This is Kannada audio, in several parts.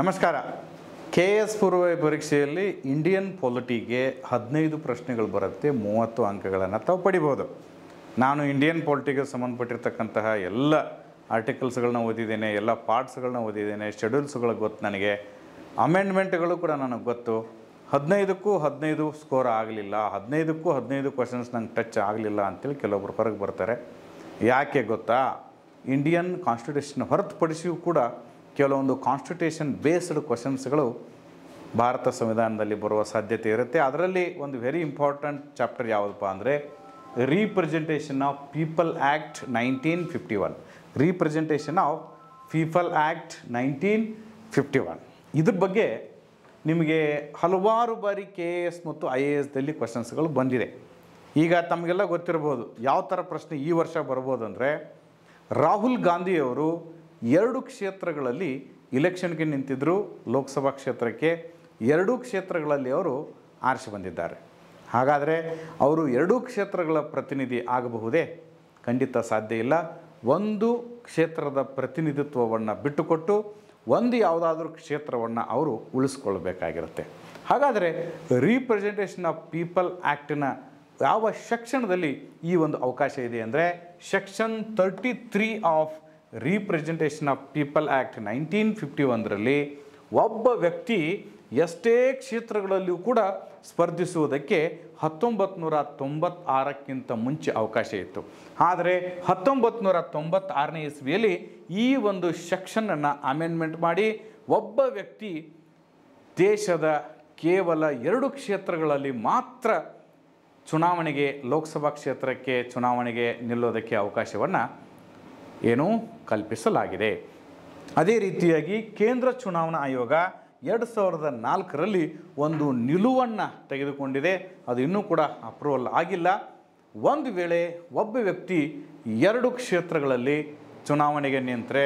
ನಮಸ್ಕಾರ ಕೆ ಎಸ್ ಪೂರ್ವ ಪರೀಕ್ಷೆಯಲ್ಲಿ ಇಂಡಿಯನ್ ಪೊಲಿಟಿಗೆ ಹದಿನೈದು ಪ್ರಶ್ನೆಗಳು ಬರುತ್ತೆ ಮೂವತ್ತು ಅಂಕಗಳನ್ನು ತಾವು ಪಡಿಬೋದು ನಾನು ಇಂಡಿಯನ್ ಪೊಲಿಟಿಗೆ ಸಂಬಂಧಪಟ್ಟಿರ್ತಕ್ಕಂತಹ ಎಲ್ಲ ಆರ್ಟಿಕಲ್ಸ್ಗಳನ್ನ ಓದಿದ್ದೇನೆ ಎಲ್ಲ ಪಾರ್ಟ್ಸ್ಗಳನ್ನ ಓದಿದ್ದೇನೆ ಶೆಡ್ಯೂಲ್ಸ್ಗಳು ಗೊತ್ತು ನನಗೆ ಅಮೆಂಡ್ಮೆಂಟ್ಗಳು ಕೂಡ ನನಗೆ ಗೊತ್ತು ಹದಿನೈದಕ್ಕೂ ಹದಿನೈದು ಸ್ಕೋರ್ ಆಗಲಿಲ್ಲ ಹದಿನೈದಕ್ಕೂ ಹದಿನೈದು ಕ್ವಶನ್ಸ್ ನಂಗೆ ಟಚ್ ಆಗಲಿಲ್ಲ ಅಂತೇಳಿ ಕೆಲವೊಬ್ರು ಹೊರಗೆ ಬರ್ತಾರೆ ಯಾಕೆ ಗೊತ್ತಾ ಇಂಡಿಯನ್ ಕಾನ್ಸ್ಟಿಟ್ಯೂಷನ್ ಹೊರತುಪಡಿಸಿಯೂ ಕೂಡ ಕೆಲವೊಂದು ಕಾನ್ಸ್ಟಿಟ್ಯೂಷನ್ ಬೇಸ್ಡ್ ಕ್ವಶನ್ಸ್ಗಳು ಭಾರತ ಸಂವಿಧಾನದಲ್ಲಿ ಬರುವ ಸಾಧ್ಯತೆ ಇರುತ್ತೆ ಅದರಲ್ಲಿ ಒಂದು ವೆರಿ ಇಂಪಾರ್ಟೆಂಟ್ ಚಾಪ್ಟರ್ ಯಾವುದಪ್ಪ ಅಂದರೆ representation of people act nineteen fifty one representation of people act nineteen fifty one ಇದ್ರ ಬಗ್ಗೆ ನಿಮಗೆ ಹಲವಾರು ಬಾರಿ ಕೆ ಎ ಎಸ್ ಮತ್ತು ಐ ಎ ಎಸ್ದಲ್ಲಿ ಕ್ವಶನ್ಸ್ಗಳು ಬಂದಿದೆ ಈಗ ತಮಗೆಲ್ಲ ಗೊತ್ತಿರ್ಬೋದು ಯಾವ ಥರ ಪ್ರಶ್ನೆ ಈ ವರ್ಷ ಬರ್ಬೋದು ಅಂದರೆ ರಾಹುಲ್ ಗಾಂಧಿಯವರು ಎರಡು ಕ್ಷೇತ್ರಗಳಲ್ಲಿ ಇಲೆಕ್ಷನ್ಗೆ ನಿಂತಿದ್ದರು ಲೋಕಸಭಾ ಕ್ಷೇತ್ರಕ್ಕೆ ಎರಡೂ ಕ್ಷೇತ್ರಗಳಲ್ಲಿ ಅವರು ಆರಿಸಿ ಬಂದಿದ್ದಾರೆ ಹಾಗಾದರೆ ಅವರು ಎರಡೂ ಕ್ಷೇತ್ರಗಳ ಪ್ರತಿನಿಧಿ ಆಗಬಹುದೇ ಖಂಡಿತ ಸಾಧ್ಯ ಇಲ್ಲ ಒಂದು ಕ್ಷೇತ್ರದ ಪ್ರತಿನಿಧಿತ್ವವನ್ನು ಬಿಟ್ಟುಕೊಟ್ಟು ಒಂದು ಯಾವುದಾದ್ರೂ ಕ್ಷೇತ್ರವನ್ನು ಅವರು ಉಳಿಸ್ಕೊಳ್ಬೇಕಾಗಿರುತ್ತೆ ಹಾಗಾದರೆ ರೀಪ್ರೆಸೆಂಟೇಷನ್ ಆಫ್ ಪೀಪಲ್ ಆ್ಯಕ್ಟಿನ ಯಾವ ಶೆಕ್ಷಣದಲ್ಲಿ ಈ ಒಂದು ಅವಕಾಶ ಇದೆ ಅಂದರೆ section thirty three of representation of people act nineteen fifty ಒಂದರಲ್ಲಿ ಒಬ್ಬ ವ್ಯಕ್ತಿ ಎಷ್ಟೇ ಕ್ಷೇತ್ರಗಳಲ್ಲಿಯೂ ಕೂಡ ಸ್ಪರ್ಧಿಸುವುದಕ್ಕೆ ಹತ್ತೊಂಬತ್ತು ನೂರ ತೊಂಬತ್ತಾರಕ್ಕಿಂತ ಮುಂಚೆ ಅವಕಾಶ ಇತ್ತು ಆದರೆ ಹತ್ತೊಂಬತ್ತು ನೂರ ತೊಂಬತ್ತಾರನೇ ಇಸ್ವಿಯಲ್ಲಿ ಈ ಒಂದು ಸೆಕ್ಷನನ್ನು ಅಮೆಂಡ್ಮೆಂಟ್ ಮಾಡಿ ಒಬ್ಬ ವ್ಯಕ್ತಿ ದೇಶದ ಕೇವಲ ಎರಡು ಕ್ಷೇತ್ರಗಳಲ್ಲಿ ಮಾತ್ರ ಚುನಾವಣೆಗೆ ಲೋಕಸಭಾ ಕ್ಷೇತ್ರಕ್ಕೆ ಚುನಾವಣೆಗೆ ನಿಲ್ಲೋದಕ್ಕೆ ಅವಕಾಶವನ್ನು ಏನು ಕಲ್ಪಿಸಲಾಗಿದೆ ಅದೇ ರೀತಿಯಾಗಿ ಕೇಂದ್ರ ಚುನಾವಣಾ ಆಯೋಗ ಎರಡು ಸಾವಿರದ ನಾಲ್ಕರಲ್ಲಿ ಒಂದು ನಿಲುವನ್ನು ತೆಗೆದುಕೊಂಡಿದೆ ಅದು ಇನ್ನೂ ಕೂಡ ಅಪ್ರೂವಲ್ ಆಗಿಲ್ಲ ಒಂದು ವೇಳೆ ಒಬ್ಬ ವ್ಯಕ್ತಿ ಎರಡು ಕ್ಷೇತ್ರಗಳಲ್ಲಿ ಚುನಾವಣೆಗೆ ನಿಂತರೆ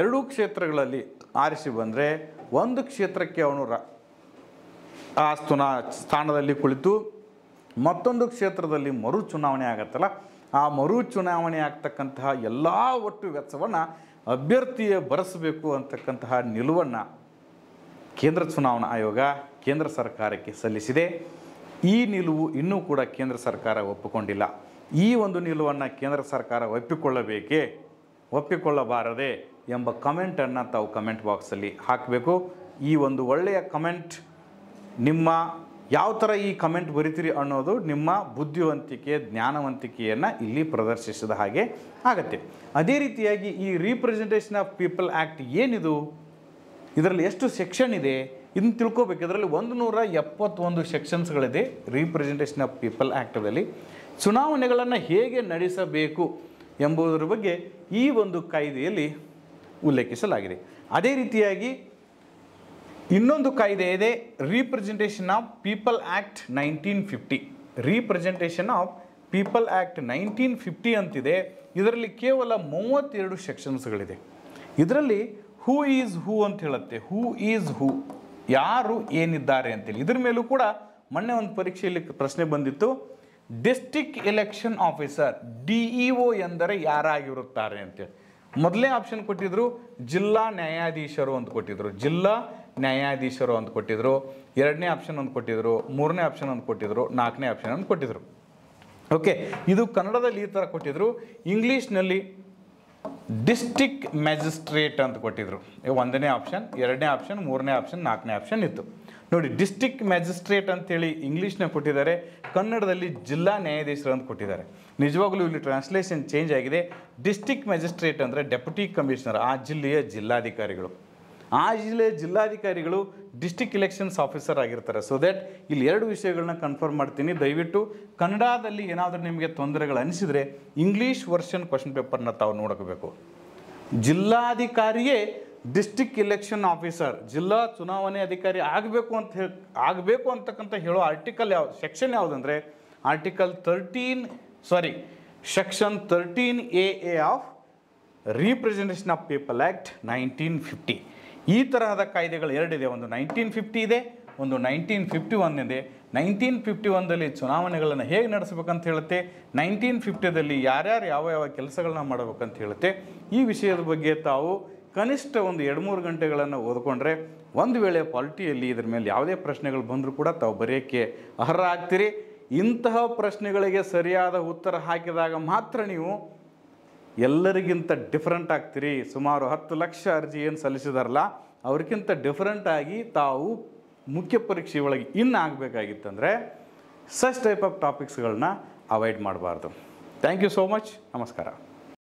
ಎರಡೂ ಕ್ಷೇತ್ರಗಳಲ್ಲಿ ಆರಿಸಿ ಬಂದರೆ ಒಂದು ಕ್ಷೇತ್ರಕ್ಕೆ ಅವನು ರ ಆ ಸ್ಥಾನದಲ್ಲಿ ಕುಳಿತು ಮತ್ತೊಂದು ಕ್ಷೇತ್ರದಲ್ಲಿ ಮರು ಚುನಾವಣೆ ಆಗತ್ತಲ್ಲ ಆ ಮರು ಚುನಾವಣೆ ಆಗ್ತಕ್ಕಂತಹ ಎಲ್ಲ ಒಟ್ಟು ವೆಚ್ಚವನ್ನು ಅಭ್ಯರ್ಥಿಯ ಬರೆಸಬೇಕು ಅಂತಕ್ಕಂತಹ ನಿಲುವನ್ನು ಕೇಂದ್ರ ಚುನಾವಣಾ ಆಯೋಗ ಕೇಂದ್ರ ಸರ್ಕಾರಕ್ಕೆ ಸಲ್ಲಿಸಿದೆ ಈ ನಿಲುವು ಇನ್ನೂ ಕೂಡ ಕೇಂದ್ರ ಸರ್ಕಾರ ಒಪ್ಪಿಕೊಂಡಿಲ್ಲ ಈ ಒಂದು ನಿಲುವನ್ನು ಕೇಂದ್ರ ಸರ್ಕಾರ ಒಪ್ಪಿಕೊಳ್ಳಬೇಕೇ ಒಪ್ಪಿಕೊಳ್ಳಬಾರದೆ ಎಂಬ ಕಮೆಂಟನ್ನು ತಾವು ಕಮೆಂಟ್ ಬಾಕ್ಸಲ್ಲಿ ಹಾಕಬೇಕು ಈ ಒಂದು ಒಳ್ಳೆಯ ಕಮೆಂಟ್ ನಿಮ್ಮ ಯಾವ ಥರ ಈ ಕಮೆಂಟ್ ಬರಿತೀರಿ ಅನ್ನೋದು ನಿಮ್ಮ ಬುದ್ಧಿವಂತಿಕೆ ಜ್ಞಾನವಂತಿಕೆಯನ್ನು ಇಲ್ಲಿ ಪ್ರದರ್ಶಿಸಿದ ಹಾಗೆ ಆಗತ್ತೆ ಅದೇ ರೀತಿಯಾಗಿ ಈ ರೀಪ್ರೆಸೆಂಟೇಷನ್ ಆಫ್ ಪೀಪಲ್ ಆ್ಯಕ್ಟ್ ಏನಿದು ಇದರಲ್ಲಿ ಎಷ್ಟು ಸೆಕ್ಷನ್ ಇದೆ ಇದನ್ನು ತಿಳ್ಕೋಬೇಕು ಇದರಲ್ಲಿ ಒಂದು ನೂರ ಎಪ್ಪತ್ತೊಂದು ಸೆಕ್ಷನ್ಸ್ಗಳಿದೆ ರೀಪ್ರೆಸೆಂಟೇಷನ್ ಆಫ್ ಪೀಪಲ್ ಆ್ಯಕ್ಟದಲ್ಲಿ ಚುನಾವಣೆಗಳನ್ನು ಹೇಗೆ ನಡೆಸಬೇಕು ಎಂಬುದರ ಬಗ್ಗೆ ಈ ಒಂದು ಕಾಯ್ದೆಯಲ್ಲಿ ಉಲ್ಲೇಖಿಸಲಾಗಿದೆ ಅದೇ ರೀತಿಯಾಗಿ ಇನ್ನೊಂದು ಕಾಯ್ದೆ ಇದೆ representation of people act nineteen fifty representation of people act nineteen fifty ಅಂತಿದೆ ಇದರಲ್ಲಿ ಕೇವಲ ಮೂವತ್ತೆರಡು ಸೆಕ್ಷನ್ಸ್ಗಳಿದೆ ಇದರಲ್ಲಿ ಹೂ ಈಸ್ ಹೂ ಅಂತ ಹೇಳುತ್ತೆ ಹೂ ಈಸ್ ಹೂ ಯಾರು ಏನಿದ್ದಾರೆ ಅಂತೇಳಿ ಇದ್ರ ಮೇಲೂ ಕೂಡ ಮೊನ್ನೆ ಒಂದು ಪರೀಕ್ಷೆಯಲ್ಲಿ ಪ್ರಶ್ನೆ ಬಂದಿತ್ತು district election officer D O ಎಂದರೆ ಯಾರಾಗಿರುತ್ತಾರೆ ಅಂತೇಳಿ ಮೊದಲೇ ಆಪ್ಷನ್ ಕೊಟ್ಟಿದ್ರು ಜಿಲ್ಲಾ ನ್ಯಾಯಾಧೀಶರು ಅಂತ ಕೊಟ್ಟಿದ್ರು ಜಿಲ್ಲಾ ನ್ಯಾಯಾಧೀಶರು ಅಂತ ಕೊಟ್ಟಿದ್ದರು ಎರಡನೇ ಆಪ್ಷನ್ ಅಂತ ಕೊಟ್ಟಿದ್ದರು ಮೂರನೇ ಆಪ್ಷನ್ ಅಂತ ಕೊಟ್ಟಿದ್ದರು ನಾಲ್ಕನೇ ಆಪ್ಷನ್ ಅಂತ ಕೊಟ್ಟಿದ್ದರು ಓಕೆ ಇದು ಕನ್ನಡದಲ್ಲಿ ಈ ಥರ ಕೊಟ್ಟಿದ್ದರು ಇಂಗ್ಲೀಷ್ನಲ್ಲಿ ಡಿಸ್ಟಿಕ್ ಮ್ಯಾಜಿಸ್ಟ್ರೇಟ್ ಅಂತ ಕೊಟ್ಟಿದ್ದರು ಒಂದನೇ ಆಪ್ಷನ್ ಎರಡನೇ ಆಪ್ಷನ್ ಮೂರನೇ ಆಪ್ಷನ್ ನಾಲ್ಕನೇ ಆಪ್ಷನ್ ಇತ್ತು ನೋಡಿ ಡಿಸ್ಟಿಕ್ ಮ್ಯಾಜಿಸ್ಟ್ರೇಟ್ ಅಂತೇಳಿ ಇಂಗ್ಲೀಷ್ನ ಕೊಟ್ಟಿದ್ದಾರೆ ಕನ್ನಡದಲ್ಲಿ ಜಿಲ್ಲಾ ನ್ಯಾಯಾಧೀಶರು ಅಂತ ಕೊಟ್ಟಿದ್ದಾರೆ ನಿಜವಾಗಲೂ ಇಲ್ಲಿ ಟ್ರಾನ್ಸ್ಲೇಷನ್ ಚೇಂಜ್ ಆಗಿದೆ ಡಿಸ್ಟಿಕ್ ಮ್ಯಾಜಿಸ್ಟ್ರೇಟ್ ಅಂದರೆ ಡೆಪ್ಯೂಟಿ ಕಮಿಷನರ್ ಆ ಜಿಲ್ಲೆಯ ಜಿಲ್ಲಾಧಿಕಾರಿಗಳು ಆ ಜಿಲ್ಲೆಯ ಜಿಲ್ಲಾಧಿಕಾರಿಗಳು ಡಿಸ್ಟಿಕ್ ಇಲೆಕ್ಷನ್ಸ್ ಆಫೀಸರ್ ಆಗಿರ್ತಾರೆ ಸೊ ದೆಟ್ ಇಲ್ಲಿ ಎರಡು ವಿಷಯಗಳನ್ನ ಕನ್ಫರ್ಮ್ ಮಾಡ್ತೀನಿ ದಯವಿಟ್ಟು ಕನ್ನಡದಲ್ಲಿ ಏನಾದರೂ ನಿಮಗೆ ತೊಂದರೆಗಳು ಅನಿಸಿದರೆ ಇಂಗ್ಲೀಷ್ ವರ್ಷನ್ ಕ್ವಶನ್ ಪೇಪರ್ನ ತಾವು ನೋಡಬೇಕು ಜಿಲ್ಲಾಧಿಕಾರಿಯೇ ಡಿಸ್ಟಿಕ್ ಇಲೆಕ್ಷನ್ ಆಫೀಸರ್ ಜಿಲ್ಲಾ ಚುನಾವಣೆ ಅಧಿಕಾರಿ ಆಗಬೇಕು ಅಂತ ಹೇಳಿ ಆಗಬೇಕು ಅಂತಕ್ಕಂಥ ಹೇಳೋ ಆರ್ಟಿಕಲ್ ಯಾವ ಸೆಕ್ಷನ್ ಯಾವುದಂದರೆ article thirteen sorry section thirteen A A of representation of people act nineteen fifty ಈ ತರಹದ ಕಾಯ್ದೆಗಳು ಎರಡಿದೆ ಒಂದು ನೈನ್ಟೀನ್ ಫಿಫ್ಟಿ ಇದೆ ಒಂದು ನೈನ್ಟೀನ್ ಫಿಫ್ಟಿ ಒನ್ ಇದೆ ನೈನ್ಟೀನ್ ಫಿಫ್ಟಿ ಒನ್ದಲ್ಲಿ ಚುನಾವಣೆಗಳನ್ನು ಹೇಗೆ ನಡೆಸಬೇಕಂತ ಹೇಳುತ್ತೆ ನೈನ್ಟೀನ್ ಫಿಫ್ಟಿದಲ್ಲಿ ಯಾರ್ಯಾರು ಯಾವ ಯಾವ ಕೆಲಸಗಳನ್ನ ಮಾಡಬೇಕಂತ ಹೇಳುತ್ತೆ ಈ ವಿಷಯದ ಬಗ್ಗೆ ತಾವು ಕನಿಷ್ಠ ಒಂದು ಎರಡು ಮೂರು ಗಂಟೆಗಳನ್ನು ಓದ್ಕೊಂಡ್ರೆ ಒಂದು ವೇಳೆ ಪಾಲಿಟಿಯಲ್ಲಿ ಇದ್ರ ಮೇಲೆ ಯಾವುದೇ ಪ್ರಶ್ನೆಗಳು ಬಂದರೂ ಕೂಡ ತಾವು ಬರೆಯೋಕ್ಕೆ ಅರ್ಹ ಆಗ್ತೀರಿ ಇಂತಹ ಪ್ರಶ್ನೆಗಳಿಗೆ ಸರಿಯಾದ ಉತ್ತರ ಹಾಕಿದಾಗ ಮಾತ್ರ ನೀವು ಎಲ್ಲರಿಗಿಂತ ಡಿಫ್ರೆಂಟ್ ಆಗ್ತೀರಿ ಸುಮಾರು ಹತ್ತು ಲಕ್ಷ ಅರ್ಜಿ ಏನು ಸಲ್ಲಿಸಿದಾರಲ್ಲ ಅವ್ರಿಗಿಂತ ಡಿಫ್ರೆಂಟಾಗಿ ತಾವು ಮುಖ್ಯ ಪರೀಕ್ಷೆ ಒಳಗೆ ಇನ್ನು ಆಗಬೇಕಾಗಿತ್ತಂದರೆ ಸಚ್ ಟೈಪ್ ಆಫ್ ಟಾಪಿಕ್ಸ್ಗಳನ್ನ ಅವಾಯ್ಡ್ ಮಾಡಬಾರ್ದು ಥ್ಯಾಂಕ್ ಯು ಸೋ ಮಚ್ ನಮಸ್ಕಾರ